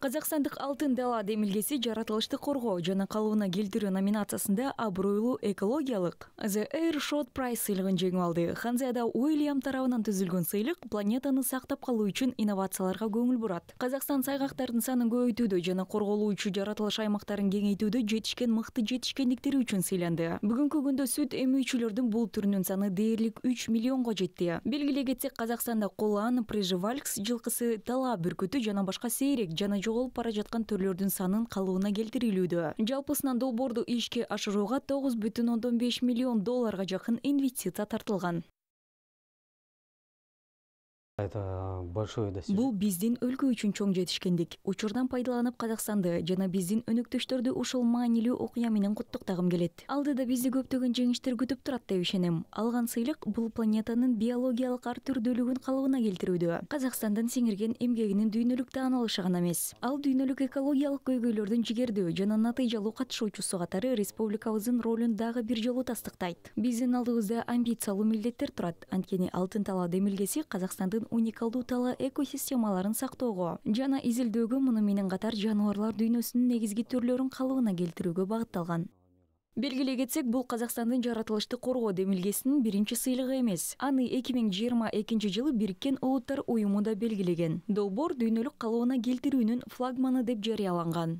казакстандык алтын далаа демилгеси жаратылышты коргоо жана калыбына келтирүү номинациясында абройлуу экологиялык the air shot price сыйлыгын жеңип алды ханзада уильям тарабынан түзүлгөн сыйлык планетаны сактап калуу үчүн инновацияларга көңүл бурат казакстан сайгактардын санын көбөйтүүдө жана корголуучу жаратылыш аймактарын кеңейтүүдө жетишкен мыкты жетишкендиктери үчүн сыйланды бүгүнкү күндө сүт эмүүчүлөрдүн бул түрүнүн саны дээрлик үч миллионго жетти белгилей кетсек казакстанда кулаан прижевалькс жылкысы талаа бүркүтү жана башка сейрек жана к ол бара жатқан түрлердің санын калыбына келтирилүүдө жалпысынан долбоорду ишке ашыруға тогуз бүтүн миллион долларға жақын инвестиция тартылған это большое достижение бул биздин өлкө үчүн чоң жетишкендик учурдан пайдаланып казакстанды жана биздин өнөктөштөрдү ушул маанилүү окуя менен куттуктагым келет алдыда бизди көптөгөн жеңиштер күтүп турат деп ишенем алган сыйлык бул планетанын биологиялык ар түрдүүлүгүн калыбына келтирүүдө казакстандын сиңирген эмгегинин дүйнөлүк таанылышы гана эмес ал дүйнөлүк экологиялык көйгөйлөрдүн жигердүү жана натыйжалуу катышуучусу катары республикабыздын ролун дагы бир жолу тастыктайт биздин алдыбызда амбициялуу милдеттер турат анткени алтын талаа демилгеси казакстандын уникалдуу талаа экосистемаларын сактоого жана изилдөөгө муну менен катар жаныбарлар дүйнөсүнүн негизги түрлөрүн калыбына келтирүүгө багытталган белгилей кетсек бул казакстандын жаратылышты коргоо демилгесинин биринчи сыйлыгы эмес аны эки миң жыйырма экинчи жылы бириккен улуттар уюму да белгилеген долбоор дүйнөлүк калыбына келтирүүнүн флагманы деп жарыяланган